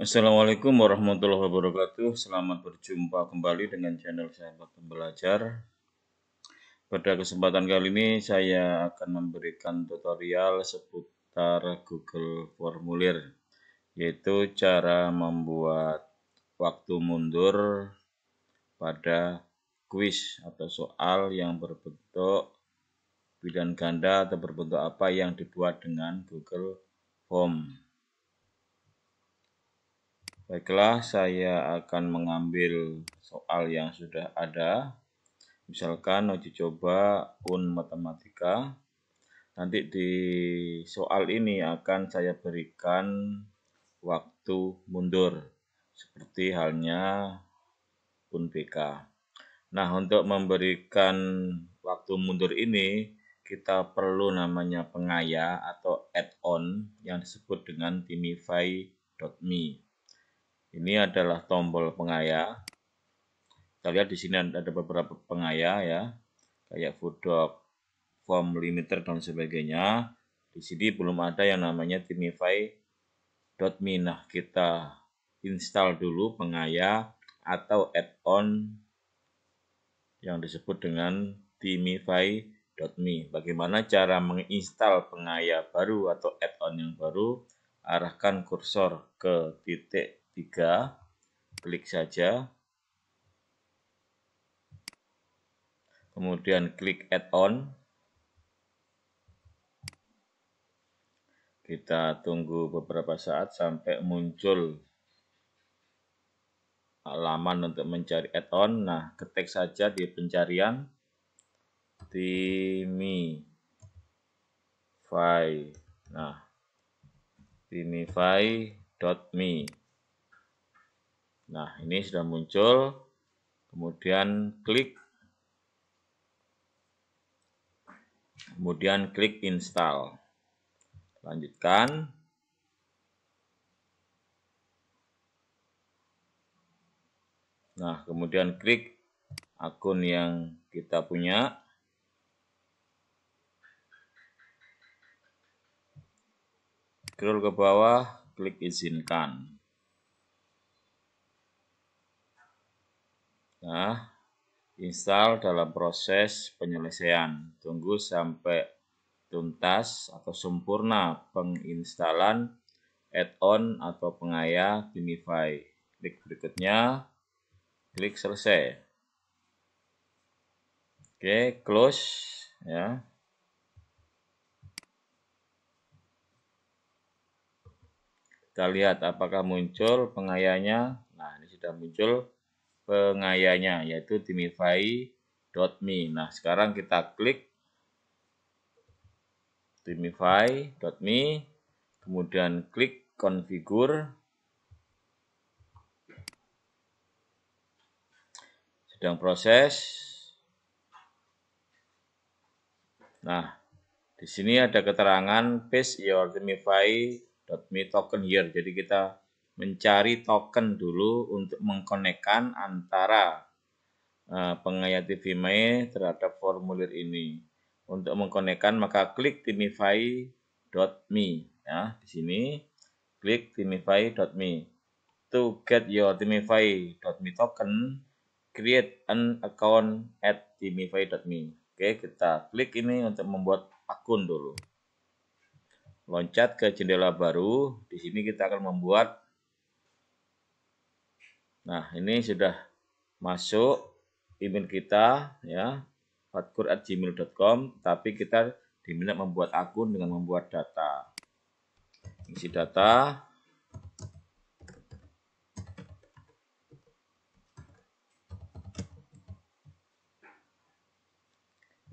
Assalamualaikum warahmatullahi wabarakatuh. Selamat berjumpa kembali dengan channel Sahabat Pembelajar. Pada kesempatan kali ini saya akan memberikan tutorial seputar Google Formulir, yaitu cara membuat waktu mundur pada kuis atau soal yang berbentuk pilihan ganda atau berbentuk apa yang dibuat dengan Google Form. Baiklah, saya akan mengambil soal yang sudah ada. Misalkan uji coba UN matematika. Nanti di soal ini akan saya berikan waktu mundur seperti halnya UN BK. Nah, untuk memberikan waktu mundur ini kita perlu namanya pengaya atau add-on yang disebut dengan timify.me. Ini adalah tombol pengaya. Kita lihat di sini ada beberapa pengaya ya, kayak Foodoc, form limiter dan sebagainya. Di sini belum ada yang namanya timify.me. Nah, kita install dulu pengaya atau add-on yang disebut dengan timify.me. Bagaimana cara menginstal pengaya baru atau add-on yang baru? Arahkan kursor ke titik 3 klik saja kemudian klik add-on kita tunggu beberapa saat sampai muncul laman untuk mencari add-on nah ketik saja di pencarian timi file nah timi dot me Nah, ini sudah muncul. Kemudian klik kemudian klik install. Lanjutkan. Nah, kemudian klik akun yang kita punya. Scroll ke bawah, klik izinkan. Nah, install dalam proses penyelesaian. Tunggu sampai tuntas atau sempurna penginstalan add-on atau pengaya Gimify. Klik berikutnya, klik selesai. Oke, close ya. Kita lihat apakah muncul pengayanya. Nah, ini sudah muncul pengayanya yaitu timify.me. Nah, sekarang kita klik timify.me kemudian klik configure sedang proses. Nah, di sini ada keterangan paste your timify.me token here. Jadi kita mencari token dulu untuk mengkonekkan antara uh, eh, TV terhadap formulir ini. Untuk mengkonekkan maka klik timify.me ya di sini klik timify.me. To get your timify.me token, create an account at timify.me. Oke, kita klik ini untuk membuat akun dulu. Loncat ke jendela baru. Di sini kita akan membuat Nah, ini sudah masuk email kita ya fatkur@gmail.com tapi kita diminta membuat akun dengan membuat data. Isi data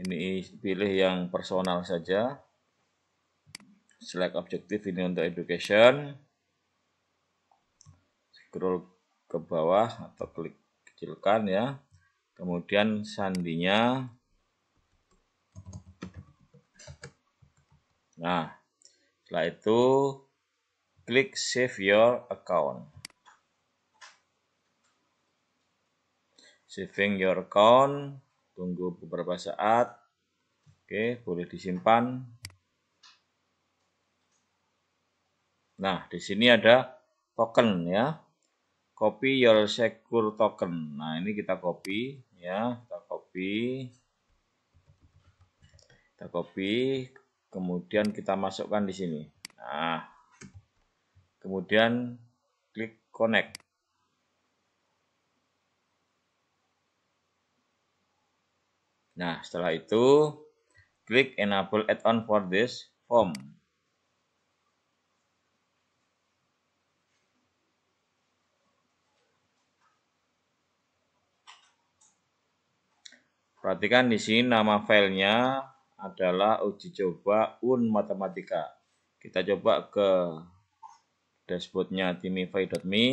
ini pilih yang personal saja select objective ini untuk education scroll ke bawah atau klik kecilkan ya kemudian sandinya nah setelah itu klik save your account saving your account tunggu beberapa saat oke boleh disimpan nah di sini ada token ya copy your secure token. Nah, ini kita copy ya, kita copy. Kita copy, kemudian kita masukkan di sini. Nah, kemudian klik connect. Nah, setelah itu klik enable add-on for this form. Perhatikan di sini nama filenya adalah uji coba UN Matematika. Kita coba ke dashboardnya timify.me.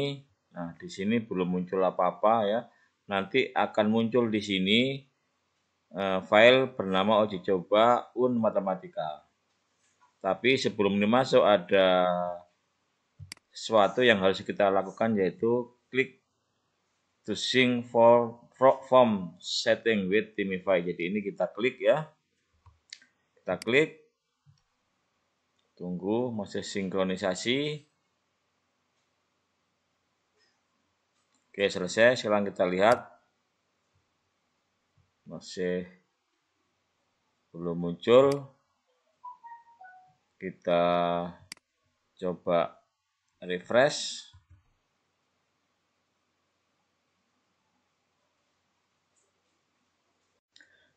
Nah, di sini belum muncul apa-apa ya. Nanti akan muncul di sini eh, file bernama uji coba UN Matematika. Tapi sebelum ini masuk ada sesuatu yang harus kita lakukan yaitu klik to sync for form setting with Timify. Jadi ini kita klik ya. Kita klik. Tunggu masih sinkronisasi. Oke, selesai. Sekarang kita lihat. Masih belum muncul. Kita coba refresh.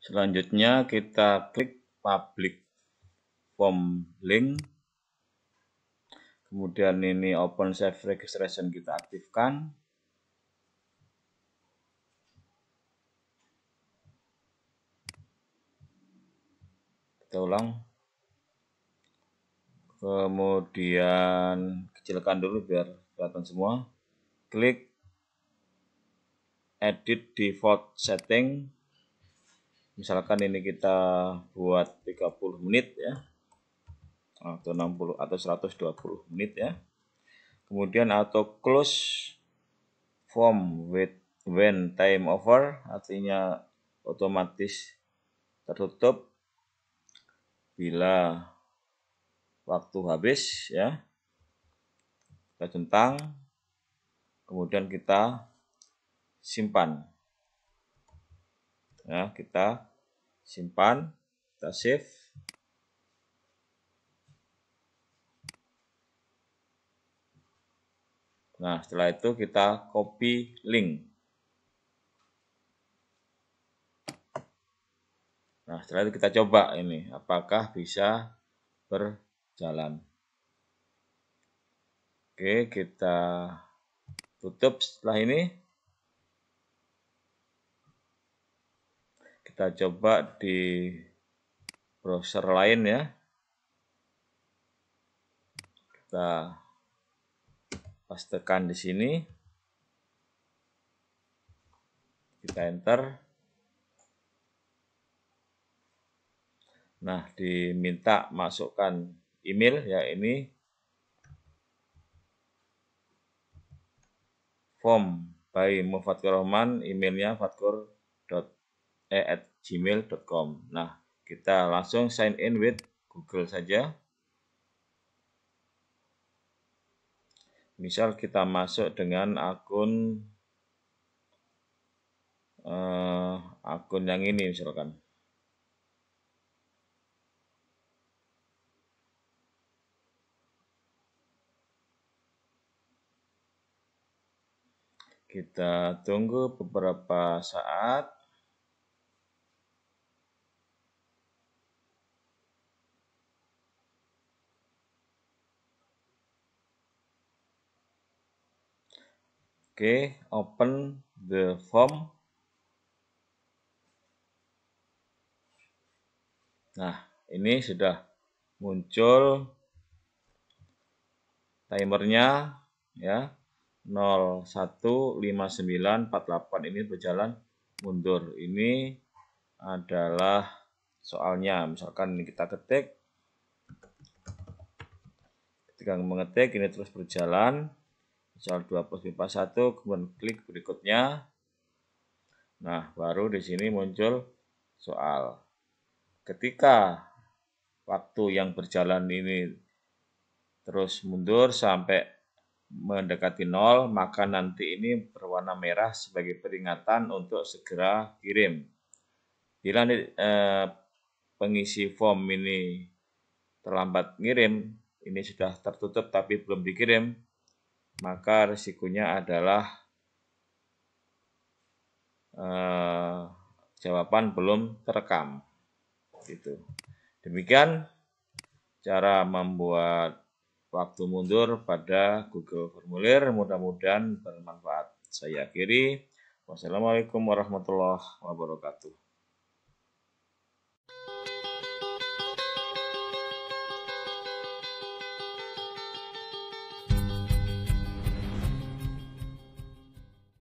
Selanjutnya kita klik public form link. Kemudian ini open save registration kita aktifkan. Kita ulang. Kemudian kecilkan dulu biar kelihatan semua. Klik edit default setting misalkan ini kita buat 30 menit ya atau 60 atau 120 menit ya kemudian atau close form with when time over artinya otomatis tertutup bila waktu habis ya kita centang kemudian kita simpan Nah, kita simpan, kita save. Nah, setelah itu kita copy link. Nah, setelah itu kita coba ini apakah bisa berjalan. Oke, kita tutup setelah ini. kita coba di browser lain ya kita pastekan di sini kita enter nah diminta masukkan email ya ini form by Mufatkur Rahman emailnya fatkur E at gmail.com. Nah, kita langsung sign in with Google saja. Misal kita masuk dengan akun uh, akun yang ini misalkan. Kita tunggu beberapa saat. Oke, open the form. Nah, ini sudah muncul timernya ya 015948 ini berjalan mundur. Ini adalah soalnya. Misalkan ini kita ketik ketika mengetik ini terus berjalan misal 2 plus 1 kemudian klik berikutnya nah baru di sini muncul soal ketika waktu yang berjalan ini terus mundur sampai mendekati nol maka nanti ini berwarna merah sebagai peringatan untuk segera kirim bila eh, pengisi form ini terlambat ngirim ini sudah tertutup tapi belum dikirim maka resikonya adalah eh, jawaban belum terekam. Gitu. Demikian cara membuat waktu mundur pada Google Formulir. Mudah-mudahan bermanfaat. Saya akhiri. Wassalamualaikum warahmatullahi wabarakatuh.